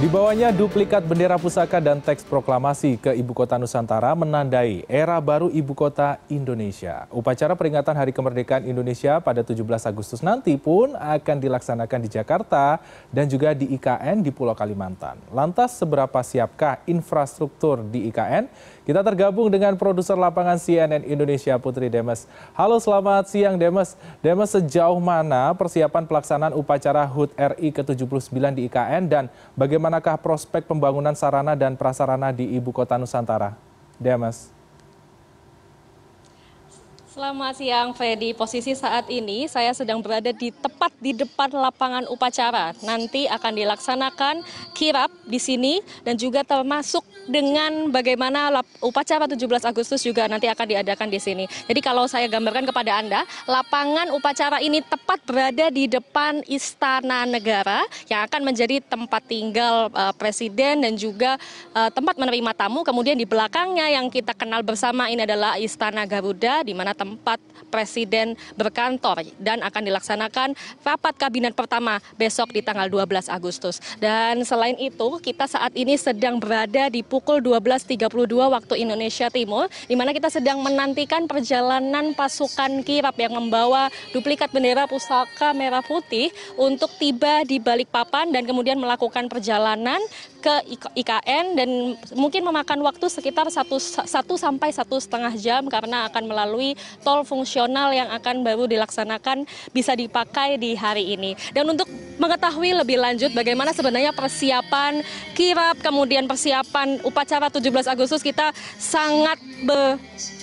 Dibawanya duplikat bendera pusaka dan teks proklamasi ke Ibu Kota Nusantara menandai era baru Ibu Kota Indonesia. Upacara peringatan Hari Kemerdekaan Indonesia pada 17 Agustus nanti pun akan dilaksanakan di Jakarta dan juga di IKN di Pulau Kalimantan. Lantas seberapa siapkah infrastruktur di IKN? Kita tergabung dengan produser lapangan CNN Indonesia Putri Demes. Halo selamat siang Demes. Demes sejauh mana persiapan pelaksanaan upacara HUT RI ke-79 di IKN dan bagaimana bagaimanakah prospek pembangunan sarana dan prasarana di Ibu Kota Nusantara? Demas. Selamat siang, Freddy. Posisi saat ini saya sedang berada di tepat di depan lapangan upacara. Nanti akan dilaksanakan kirap di sini dan juga termasuk dengan bagaimana upacara 17 Agustus juga nanti akan diadakan di sini. Jadi kalau saya gambarkan kepada Anda, lapangan upacara ini tepat berada di depan Istana Negara yang akan menjadi tempat tinggal uh, presiden dan juga uh, tempat menerima tamu. Kemudian di belakangnya yang kita kenal bersama ini adalah Istana Garuda di mana tempat Presiden berkantor dan akan dilaksanakan rapat kabinet pertama besok di tanggal 12 Agustus. Dan selain itu, kita saat ini sedang berada di pukul 12.32 waktu Indonesia Timur, di mana kita sedang menantikan perjalanan pasukan kirap yang membawa duplikat bendera pusaka merah putih untuk tiba di Balikpapan dan kemudian melakukan perjalanan ke IKN dan mungkin memakan waktu sekitar 1 sampai satu setengah jam karena akan melalui tol fungsional yang akan baru dilaksanakan bisa dipakai di hari ini. Dan untuk mengetahui lebih lanjut bagaimana sebenarnya persiapan kirap, kemudian persiapan upacara 17 Agustus kita sangat be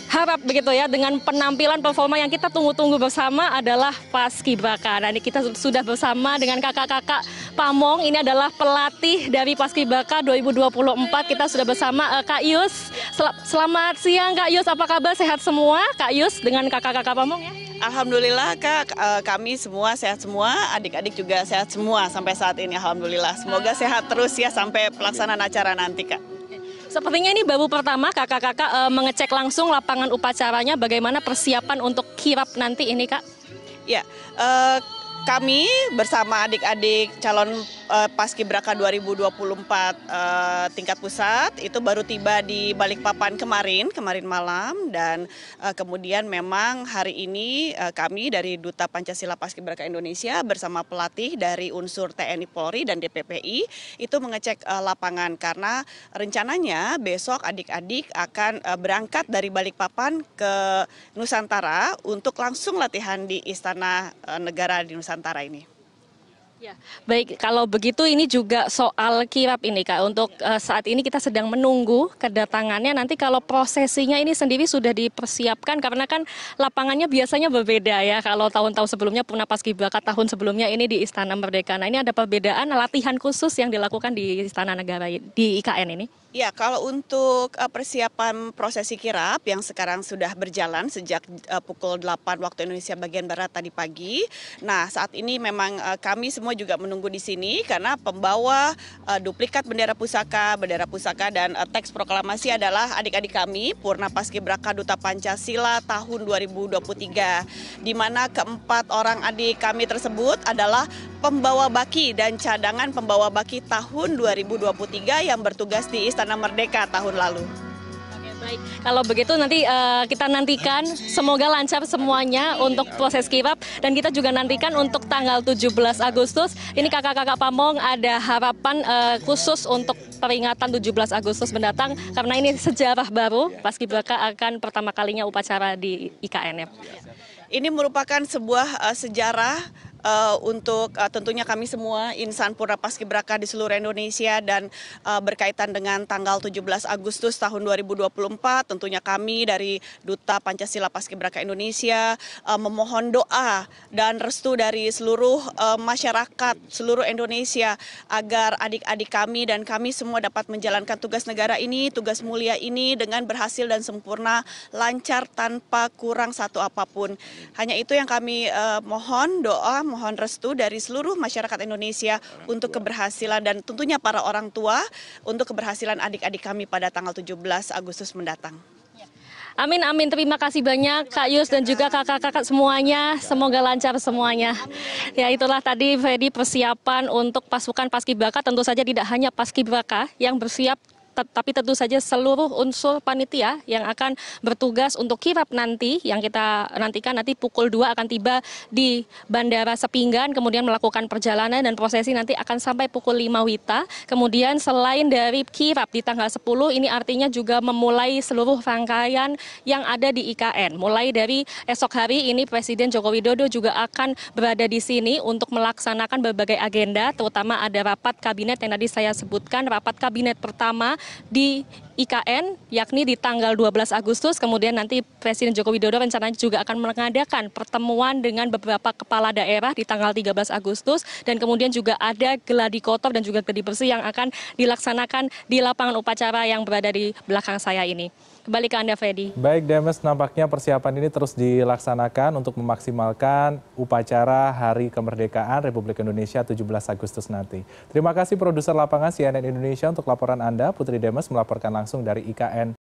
harap begitu ya dengan penampilan performa yang kita tunggu-tunggu bersama adalah kibraka. Nah, ini kita sudah bersama dengan kakak-kakak Pamong. Ini adalah pelatih dari Pas kibraka 2024. Kita sudah bersama uh, Kak Yus. Sel selamat siang Kak Yus. Apa kabar? Sehat semua Kak Yus dengan kakak-kakak Pamong ya? Alhamdulillah kak eh, kami semua sehat semua, adik-adik juga sehat semua sampai saat ini Alhamdulillah. Semoga ah. sehat terus ya sampai pelaksanaan acara nanti kak. Sepertinya ini babu pertama kakak-kakak e, mengecek langsung lapangan upacaranya bagaimana persiapan untuk kirap nanti ini kak? Ya, e, kami bersama adik-adik calon uh, paskibraka 2024 uh, tingkat pusat itu baru tiba di Balikpapan kemarin, kemarin malam dan eh, kemudian memang hari ini eh, kami dari Duta Pancasila Paskibraka Indonesia bersama pelatih dari unsur TNI Polri dan DPPI itu mengecek eh, lapangan karena rencananya besok adik-adik akan berangkat dari Balikpapan ke Nusantara untuk langsung latihan di Istana Negara di Nusantara ini ya baik kalau begitu ini juga soal kirap ini kak untuk eh, saat ini kita sedang menunggu kedatangannya nanti kalau prosesinya ini sendiri sudah dipersiapkan karena kan lapangannya biasanya berbeda ya kalau tahun-tahun sebelumnya pernah paskibraka tahun sebelumnya ini di Istana Merdeka nah ini ada perbedaan latihan khusus yang dilakukan di Istana Negara di IKN ini Ya, kalau untuk eh, persiapan prosesi kirap yang sekarang sudah berjalan sejak eh, pukul 8 waktu Indonesia bagian Barat tadi pagi. Nah, saat ini memang eh, kami semua juga menunggu di sini karena pembawa duplikat bendera pusaka, bendera pusaka dan teks proklamasi adalah adik-adik kami Purna Paskibraka Duta Pancasila tahun 2023 di mana keempat orang adik kami tersebut adalah pembawa baki dan cadangan pembawa baki tahun 2023 yang bertugas di Istana Merdeka tahun lalu. baik, kalau begitu nanti uh, kita nantikan semoga lancar semuanya untuk proses kirap dan kita juga nantikan untuk tanggal 17 Agustus ini kakak-kakak Pamong ada harapan uh, khusus untuk peringatan 17 Agustus mendatang karena ini sejarah baru Pas Paskibraka akan pertama kalinya upacara di IKNF. Ini merupakan sebuah uh, sejarah uh, untuk uh, tentunya kami semua insan Pura Paskibraka di seluruh Indonesia dan uh, berkaitan dengan tanggal 17 Agustus tahun 2024 tentunya kami dari Duta Pancasila Paskibraka Indonesia uh, memohon doa dan restu dari seluruh uh, masyarakat seluruh Indonesia agar adik-adik kami dan kami semua dapat menjalankan tugas negara ini, tugas mulia ini dengan berhasil dan sempurna, lancar tanpa kurang satu apapun. Hanya itu yang kami uh, mohon doa mohon restu dari seluruh masyarakat Indonesia untuk keberhasilan dan tentunya para orang tua untuk keberhasilan adik-adik kami pada tanggal 17 Agustus mendatang. Ya. Amin, amin. Terima kasih banyak Kak Yus dan juga kakak-kakak semuanya. Semoga lancar semuanya. Ya itulah tadi Fedi persiapan untuk pasukan Paskibaka. Tentu saja tidak hanya Paskibaka yang bersiap tapi tentu saja seluruh unsur panitia yang akan bertugas untuk kirap nanti yang kita nantikan nanti pukul 2 akan tiba di Bandara Sepinggan kemudian melakukan perjalanan dan prosesi nanti akan sampai pukul 5 Wita. Kemudian selain dari kirap di tanggal 10 ini artinya juga memulai seluruh rangkaian yang ada di IKN. Mulai dari esok hari ini Presiden Joko Widodo juga akan berada di sini untuk melaksanakan berbagai agenda terutama ada rapat kabinet yang tadi saya sebutkan rapat kabinet pertama di IKN, yakni di tanggal 12 Agustus. Kemudian nanti Presiden Joko Widodo rencananya juga akan mengadakan pertemuan dengan beberapa kepala daerah di tanggal 13 Agustus. Dan kemudian juga ada geladi kotor dan juga geladi bersih yang akan dilaksanakan di lapangan upacara yang berada di belakang saya ini. Kembali ke Anda, Fedi. Baik, Demes, nampaknya persiapan ini terus dilaksanakan untuk memaksimalkan upacara Hari Kemerdekaan Republik Indonesia 17 Agustus nanti. Terima kasih produser lapangan CNN Indonesia untuk laporan Anda. Putri Demes melaporkan langsung dari IKN